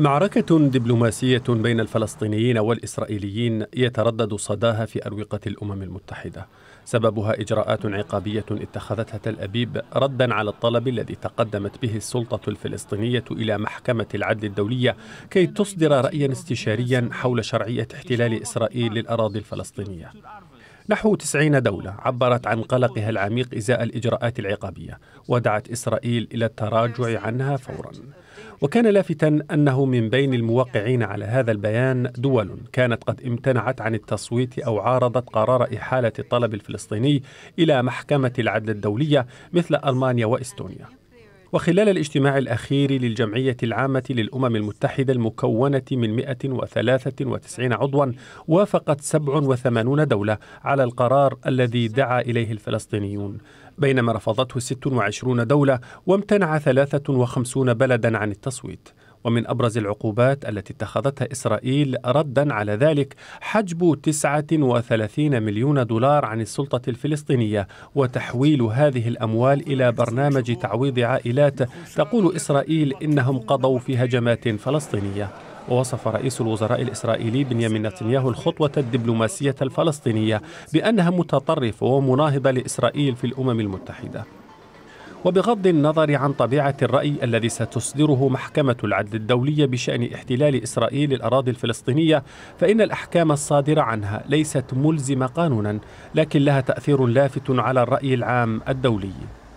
معركة دبلوماسية بين الفلسطينيين والإسرائيليين يتردد صداها في أروقة الأمم المتحدة سببها إجراءات عقابية اتخذتها تل أبيب ردا على الطلب الذي تقدمت به السلطة الفلسطينية إلى محكمة العدل الدولية كي تصدر رأيا استشاريا حول شرعية احتلال إسرائيل للأراضي الفلسطينية نحو 90 دولة عبرت عن قلقها العميق إزاء الإجراءات العقابية ودعت إسرائيل إلى التراجع عنها فورا وكان لافتا أنه من بين الموقعين على هذا البيان دول كانت قد امتنعت عن التصويت أو عارضت قرار إحالة الطلب الفلسطيني إلى محكمة العدل الدولية مثل ألمانيا وإستونيا وخلال الاجتماع الأخير للجمعية العامة للأمم المتحدة المكونة من 193 عضوا وافقت 87 دولة على القرار الذي دعا إليه الفلسطينيون بينما رفضته 26 دولة وامتنع 53 بلدا عن التصويت ومن أبرز العقوبات التي اتخذتها إسرائيل ردا على ذلك حجب 39 مليون دولار عن السلطة الفلسطينية وتحويل هذه الأموال إلى برنامج تعويض عائلات تقول إسرائيل إنهم قضوا في هجمات فلسطينية ووصف رئيس الوزراء الإسرائيلي بنيامين نتنياهو الخطوة الدبلوماسية الفلسطينية بأنها متطرفة ومناهضة لإسرائيل في الأمم المتحدة وبغض النظر عن طبيعة الرأي الذي ستصدره محكمة العدل الدولية بشأن احتلال إسرائيل الأراضي الفلسطينية فإن الأحكام الصادرة عنها ليست ملزمة قانونا لكن لها تأثير لافت على الرأي العام الدولي